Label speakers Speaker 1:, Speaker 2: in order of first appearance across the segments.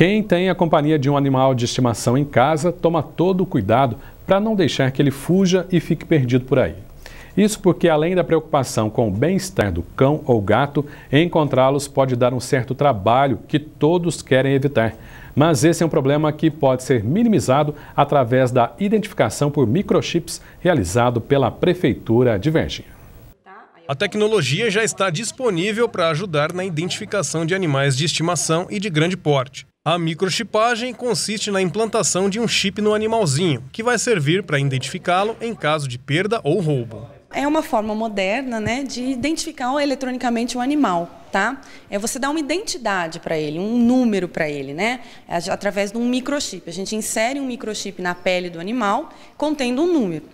Speaker 1: Quem tem a companhia de um animal de estimação em casa toma todo o cuidado para não deixar que ele fuja e fique perdido por aí. Isso porque, além da preocupação com o bem-estar do cão ou gato, encontrá-los pode dar um certo trabalho que todos querem evitar. Mas esse é um problema que pode ser minimizado através da identificação por microchips realizado pela Prefeitura de Virgínia.
Speaker 2: A tecnologia já está disponível para ajudar na identificação de animais de estimação e de grande porte. A microchipagem consiste na implantação de um chip no animalzinho, que vai servir para identificá-lo em caso de perda ou roubo.
Speaker 3: É uma forma moderna né, de identificar eletronicamente um animal. Tá? É você dar uma identidade para ele, um número para ele, né? É através de um microchip. A gente insere um microchip na pele do animal contendo um número.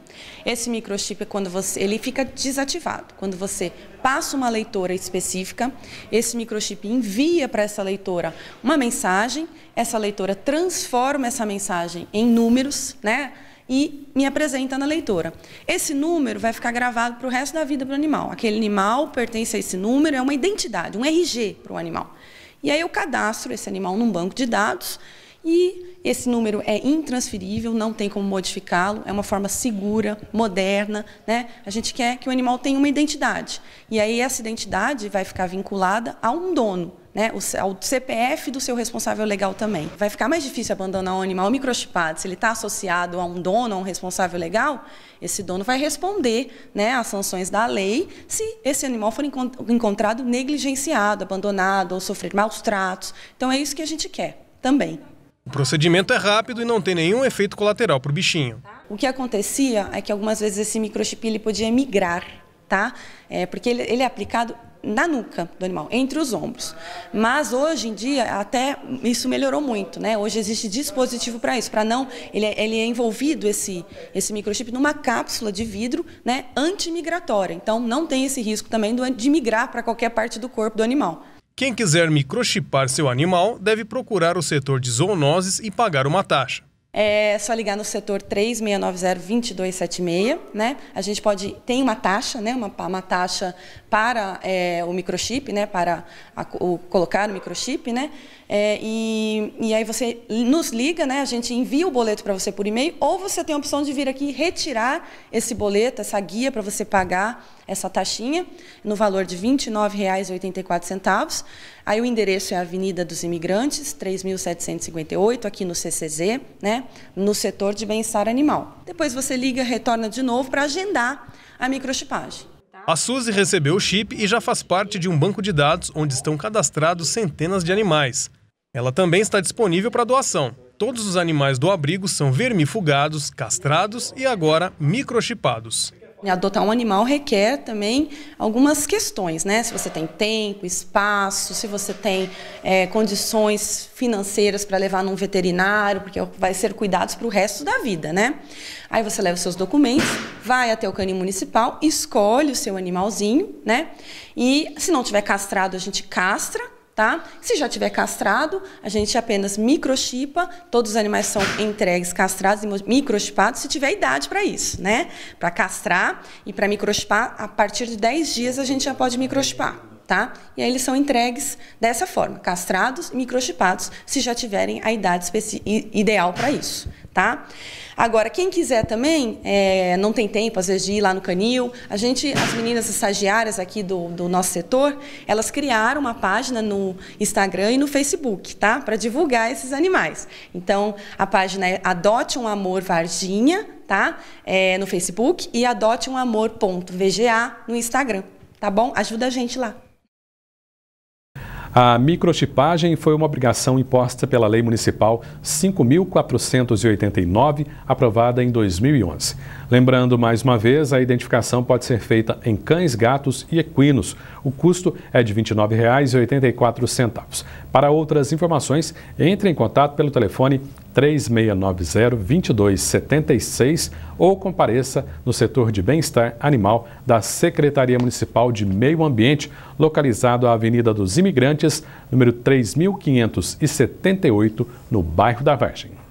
Speaker 3: Esse microchip é quando você, ele fica desativado. Quando você passa uma leitora específica, esse microchip envia para essa leitora uma mensagem, essa leitora transforma essa mensagem em números, né? e me apresenta na leitora. Esse número vai ficar gravado para o resto da vida para o animal. Aquele animal pertence a esse número, é uma identidade, um RG para o animal. E aí eu cadastro esse animal num banco de dados e esse número é intransferível, não tem como modificá-lo, é uma forma segura, moderna. Né? A gente quer que o animal tenha uma identidade. E aí essa identidade vai ficar vinculada a um dono né, o, CPF do seu responsável legal também. Vai ficar mais difícil abandonar um animal microchipado. Se ele está associado a um dono, a um responsável legal, esse dono vai responder né, às sanções da lei se esse animal for encontrado negligenciado, abandonado ou sofrer maus tratos. Então é isso que a gente quer também.
Speaker 2: O procedimento é rápido e não tem nenhum efeito colateral para o bichinho.
Speaker 3: O que acontecia é que algumas vezes esse microchip ele podia migrar, tá? É, porque ele, ele é aplicado na nuca do animal, entre os ombros. Mas hoje em dia, até isso melhorou muito, né? Hoje existe dispositivo para isso, para não. Ele é, ele é envolvido, esse, esse microchip, numa cápsula de vidro né, antimigratória. Então, não tem esse risco também de migrar para qualquer parte do corpo do animal.
Speaker 2: Quem quiser microchipar seu animal deve procurar o setor de zoonoses e pagar uma taxa.
Speaker 3: É só ligar no setor 3690-2276, né? A gente pode, tem uma taxa, né? Uma, uma taxa para é, o microchip, né? Para a, o, colocar o microchip, né? É, e, e aí você nos liga, né? A gente envia o boleto para você por e-mail ou você tem a opção de vir aqui retirar esse boleto, essa guia para você pagar essa taxinha no valor de R$ 29,84. Aí o endereço é Avenida dos Imigrantes, 3.758, aqui no CCZ, né? no setor de bem-estar animal. Depois você liga, retorna de novo para agendar a microchipagem.
Speaker 2: Tá? A Suzy recebeu o chip e já faz parte de um banco de dados onde estão cadastrados centenas de animais. Ela também está disponível para doação. Todos os animais do abrigo são vermifugados, castrados e agora microchipados.
Speaker 3: Adotar um animal requer também algumas questões, né? Se você tem tempo, espaço, se você tem é, condições financeiras para levar num veterinário, porque vai ser cuidados para o resto da vida, né? Aí você leva os seus documentos, vai até o cani municipal, escolhe o seu animalzinho, né? E se não tiver castrado, a gente castra tá? Se já tiver castrado, a gente apenas microchipa, todos os animais são entregues castrados e microchipados se tiver idade para isso, né? Para castrar e para microchipar, a partir de 10 dias a gente já pode microchipar tá? E aí eles são entregues dessa forma, castrados, microchipados, se já tiverem a idade ideal para isso, tá? Agora, quem quiser também, é, não tem tempo, às vezes, de ir lá no canil, a gente, as meninas estagiárias aqui do, do nosso setor, elas criaram uma página no Instagram e no Facebook, tá? Para divulgar esses animais. Então, a página é Adote um Amor Varginha, tá? É, no Facebook e adote um amor.vga no Instagram, tá bom? Ajuda a gente lá.
Speaker 1: A microchipagem foi uma obrigação imposta pela Lei Municipal 5.489, aprovada em 2011. Lembrando mais uma vez, a identificação pode ser feita em cães, gatos e equinos. O custo é de R$ 29,84. Para outras informações, entre em contato pelo telefone 3690-2276 ou compareça no setor de bem-estar animal da Secretaria Municipal de Meio Ambiente, localizado à Avenida dos Imigrantes, número 3578, no bairro da Vargem.